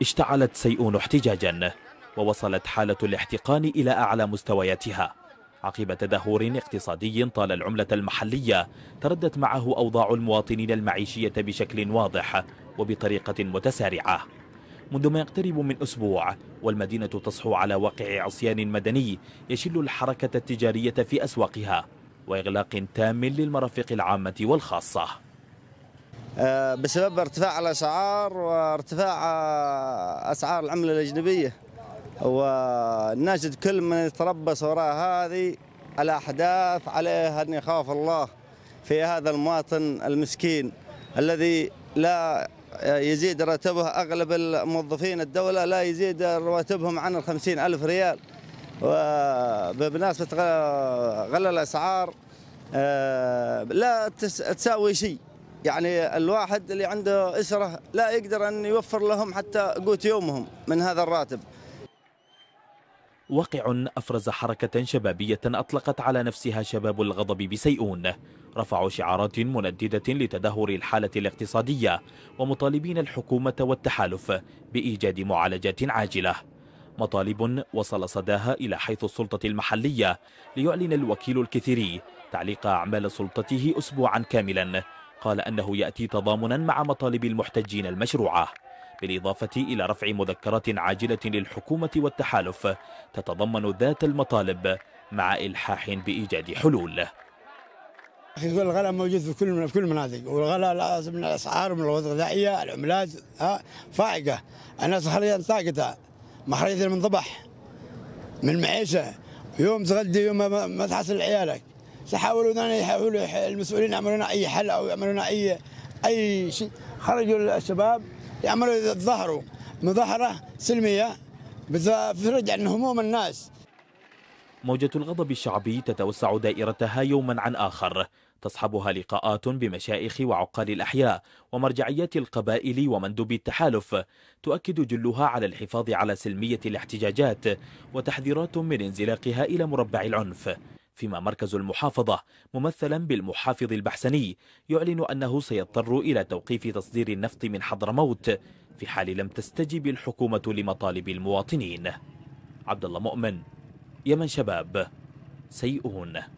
اشتعلت سيئون احتجاجا ووصلت حالة الاحتقان إلى أعلى مستوياتها عقب تدهور اقتصادي طال العملة المحلية تردت معه أوضاع المواطنين المعيشية بشكل واضح وبطريقة متسارعة منذ ما يقترب من أسبوع والمدينة تصحو على واقع عصيان مدني يشل الحركة التجارية في أسواقها وإغلاق تام للمرافق العامة والخاصة آه، بسبب ارتفاع الاسعار وارتفاع آه، اسعار العمله الاجنبيه ونجد كل من يتربص وراء هذه الاحداث عليه ان يخاف الله في هذا المواطن المسكين الذي لا يزيد راتبه أغلب الموظفين الدولة لا يزيد رواتبهم عن ال ألف ريال وبمناسبة غلى الأسعار آه، لا تساوي شيء يعني الواحد اللي عنده اسره لا يقدر ان يوفر لهم حتى قوت يومهم من هذا الراتب. واقع افرز حركه شبابيه اطلقت على نفسها شباب الغضب بسيئون، رفعوا شعارات مندده لتدهور الحاله الاقتصاديه ومطالبين الحكومه والتحالف بايجاد معالجات عاجله. مطالب وصل صداها إلى حيث السلطة المحلية ليعلن الوكيل الكثيري تعليق أعمال سلطته أسبوعا كاملا قال أنه يأتي تضامنا مع مطالب المحتجين المشروعة بالإضافة إلى رفع مذكرة عاجلة للحكومة والتحالف تتضمن ذات المطالب مع إلحاح بإيجاد حلول يقول الغلاء موجود في كل في كل المناطق والغلاء لازم من الاسعار من الوضع الغذائيه العملات ها فائقه الناس حاليا ساقطه محرية من ضبح من معيشه يوم تغدي يوم ما تحصل عيالك يحاولون ان يحاولوا المسؤولين يعملوا لنا اي حل او يعملوا لنا اي اي شيء خرجوا الشباب يعملوا يتظاهروا مظاهره سلميه بتفرج عن هموم الناس موجة الغضب الشعبي تتوسع دائرتها يوما عن آخر تصحبها لقاءات بمشائخ وعقال الأحياء ومرجعيات القبائل ومندوبي التحالف تؤكد جلها على الحفاظ على سلمية الاحتجاجات وتحذيرات من انزلاقها إلى مربع العنف فيما مركز المحافظة ممثلا بالمحافظ البحسني يعلن أنه سيضطر إلى توقيف تصدير النفط من حضرموت في حال لم تستجب الحكومة لمطالب المواطنين عبد الله مؤمن يمن شباب سيئون